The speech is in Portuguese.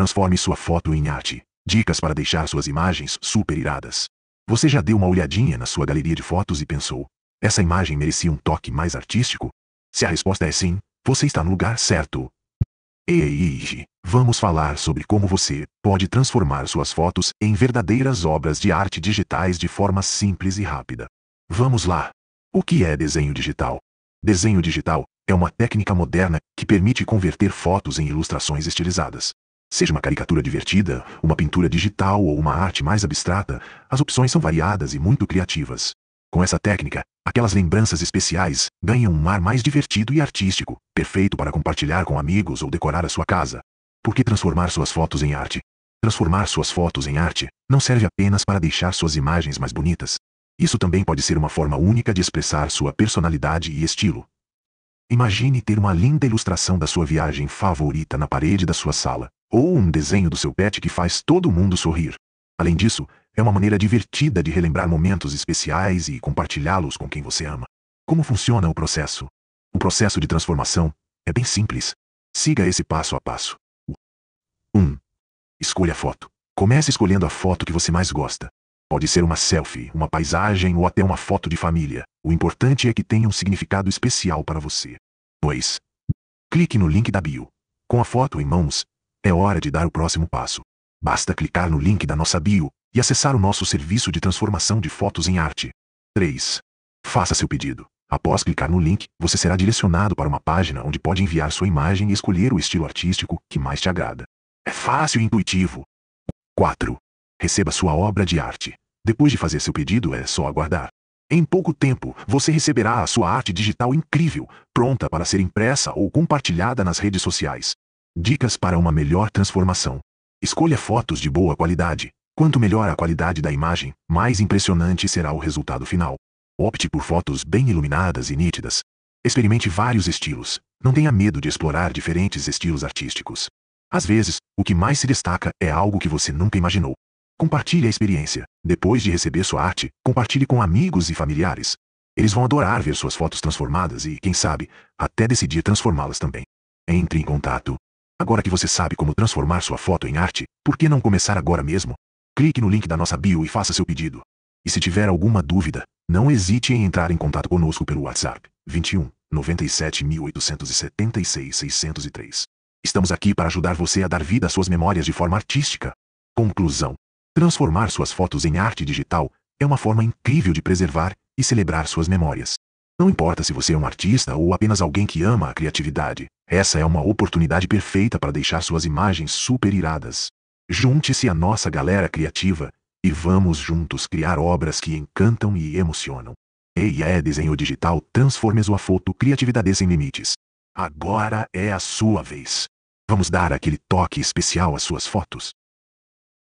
Transforme sua foto em arte. Dicas para deixar suas imagens super iradas. Você já deu uma olhadinha na sua galeria de fotos e pensou, essa imagem merecia um toque mais artístico? Se a resposta é sim, você está no lugar certo. Ei, vamos falar sobre como você pode transformar suas fotos em verdadeiras obras de arte digitais de forma simples e rápida. Vamos lá! O que é desenho digital? Desenho digital é uma técnica moderna que permite converter fotos em ilustrações estilizadas. Seja uma caricatura divertida, uma pintura digital ou uma arte mais abstrata, as opções são variadas e muito criativas. Com essa técnica, aquelas lembranças especiais ganham um ar mais divertido e artístico, perfeito para compartilhar com amigos ou decorar a sua casa. Por que transformar suas fotos em arte? Transformar suas fotos em arte não serve apenas para deixar suas imagens mais bonitas. Isso também pode ser uma forma única de expressar sua personalidade e estilo. Imagine ter uma linda ilustração da sua viagem favorita na parede da sua sala ou um desenho do seu pet que faz todo mundo sorrir. Além disso, é uma maneira divertida de relembrar momentos especiais e compartilhá-los com quem você ama. Como funciona o processo? O processo de transformação é bem simples. Siga esse passo a passo. 1. Um, escolha a foto. Comece escolhendo a foto que você mais gosta. Pode ser uma selfie, uma paisagem ou até uma foto de família. O importante é que tenha um significado especial para você. 2. Clique no link da bio. Com a foto em mãos, é hora de dar o próximo passo. Basta clicar no link da nossa bio e acessar o nosso serviço de transformação de fotos em arte. 3. Faça seu pedido. Após clicar no link, você será direcionado para uma página onde pode enviar sua imagem e escolher o estilo artístico que mais te agrada. É fácil e intuitivo. 4. Receba sua obra de arte. Depois de fazer seu pedido, é só aguardar. Em pouco tempo, você receberá a sua arte digital incrível, pronta para ser impressa ou compartilhada nas redes sociais. Dicas para uma melhor transformação. Escolha fotos de boa qualidade. Quanto melhor a qualidade da imagem, mais impressionante será o resultado final. Opte por fotos bem iluminadas e nítidas. Experimente vários estilos. Não tenha medo de explorar diferentes estilos artísticos. Às vezes, o que mais se destaca é algo que você nunca imaginou. Compartilhe a experiência. Depois de receber sua arte, compartilhe com amigos e familiares. Eles vão adorar ver suas fotos transformadas e, quem sabe, até decidir transformá-las também. Entre em contato Agora que você sabe como transformar sua foto em arte, por que não começar agora mesmo? Clique no link da nossa bio e faça seu pedido. E se tiver alguma dúvida, não hesite em entrar em contato conosco pelo WhatsApp 21 97 1876 603. Estamos aqui para ajudar você a dar vida às suas memórias de forma artística. Conclusão: Transformar suas fotos em arte digital é uma forma incrível de preservar e celebrar suas memórias. Não importa se você é um artista ou apenas alguém que ama a criatividade, essa é uma oportunidade perfeita para deixar suas imagens super iradas. Junte-se à nossa galera criativa e vamos juntos criar obras que encantam e emocionam. EIA é desenho digital, transforme sua foto criatividade sem limites. Agora é a sua vez. Vamos dar aquele toque especial às suas fotos.